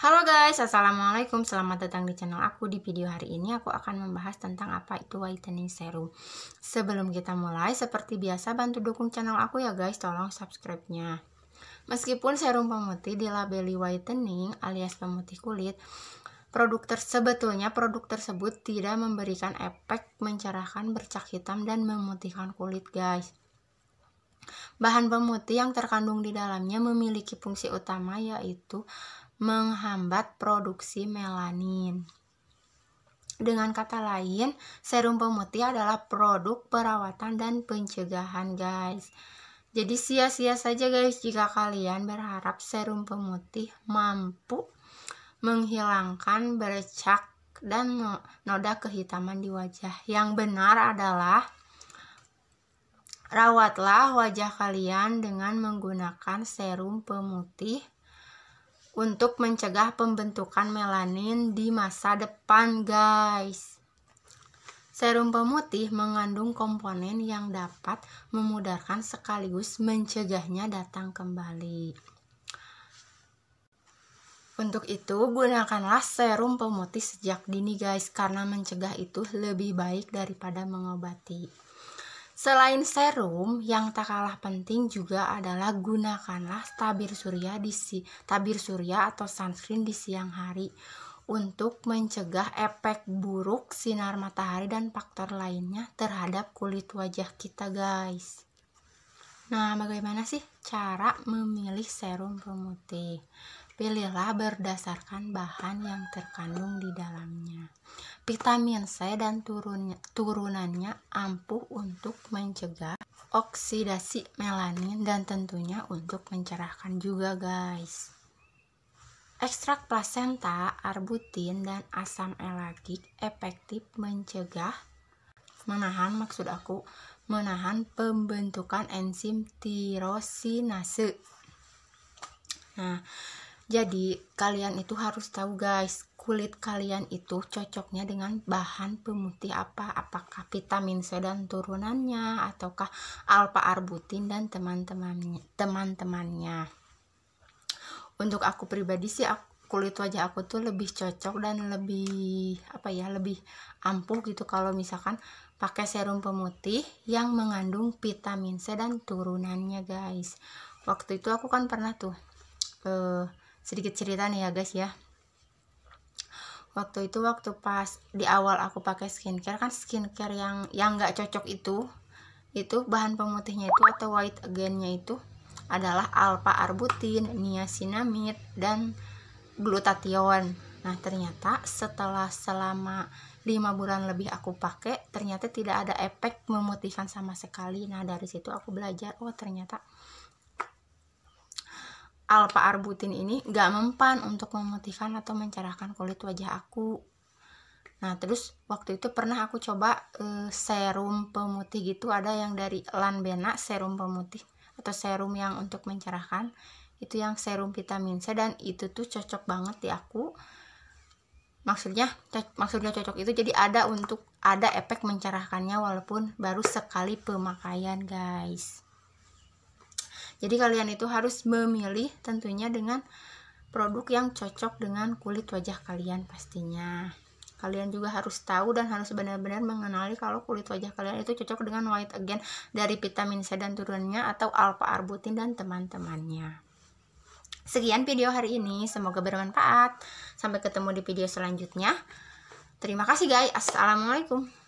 Halo guys, Assalamualaikum, selamat datang di channel aku Di video hari ini aku akan membahas tentang apa itu whitening serum Sebelum kita mulai, seperti biasa bantu dukung channel aku ya guys, tolong subscribe-nya Meskipun serum pemutih dilabeli whitening alias pemutih kulit Produk tersebetulnya produk tersebut tidak memberikan efek mencerahkan bercak hitam dan memutihkan kulit guys Bahan pemutih yang terkandung di dalamnya memiliki fungsi utama yaitu menghambat produksi melanin. Dengan kata lain, serum pemutih adalah produk perawatan dan pencegahan, guys. Jadi sia-sia saja guys jika kalian berharap serum pemutih mampu menghilangkan bercak dan noda kehitaman di wajah. Yang benar adalah rawatlah wajah kalian dengan menggunakan serum pemutih untuk mencegah pembentukan melanin di masa depan, guys. Serum pemutih mengandung komponen yang dapat memudarkan sekaligus mencegahnya datang kembali. Untuk itu, gunakanlah serum pemutih sejak dini guys, karena mencegah itu lebih baik daripada mengobati. Selain serum, yang tak kalah penting juga adalah gunakanlah tabir surya di si, tabir surya atau sunscreen di siang hari untuk mencegah efek buruk sinar matahari dan faktor lainnya terhadap kulit wajah kita, guys. Nah, bagaimana sih cara memilih serum pemutih? Pilihlah berdasarkan bahan yang terkandung di dalamnya. Vitamin C dan turunnya, turunannya ampuh untuk mencegah oksidasi melanin dan tentunya untuk mencerahkan juga, guys. Ekstrak plasenta, arbutin, dan asam elagik efektif mencegah menahan maksud aku menahan pembentukan enzim tirosinase. Nah, jadi kalian itu harus tahu guys, kulit kalian itu cocoknya dengan bahan pemutih apa? Apakah vitamin C dan turunannya ataukah alfa arbutin dan teman-temannya, teman-temannya. Untuk aku pribadi sih aku kulit wajah aku tuh lebih cocok dan lebih apa ya lebih ampuh gitu kalau misalkan pakai serum pemutih yang mengandung vitamin C dan turunannya guys waktu itu aku kan pernah tuh eh, sedikit cerita nih ya guys ya waktu itu waktu pas di awal aku pakai skincare kan skincare yang yang nggak cocok itu itu bahan pemutihnya itu atau white againnya itu adalah alpha arbutin, niacinamide dan glutathione nah ternyata setelah selama 5 bulan lebih aku pakai ternyata tidak ada efek memutihkan sama sekali nah dari situ aku belajar oh ternyata alpha arbutin ini gak mempan untuk memutihkan atau mencerahkan kulit wajah aku Nah, terus waktu itu pernah aku coba e, serum pemutih gitu, ada yang dari Lanbena serum pemutih atau serum yang untuk mencerahkan itu yang serum vitamin C dan itu tuh cocok banget di aku maksudnya maksudnya cocok itu jadi ada untuk ada efek mencerahkannya walaupun baru sekali pemakaian guys jadi kalian itu harus memilih tentunya dengan produk yang cocok dengan kulit wajah kalian pastinya kalian juga harus tahu dan harus benar-benar mengenali kalau kulit wajah kalian itu cocok dengan white again dari vitamin C dan turunannya atau alpha arbutin dan teman-temannya Sekian video hari ini, semoga bermanfaat. Sampai ketemu di video selanjutnya. Terima kasih guys. Assalamualaikum.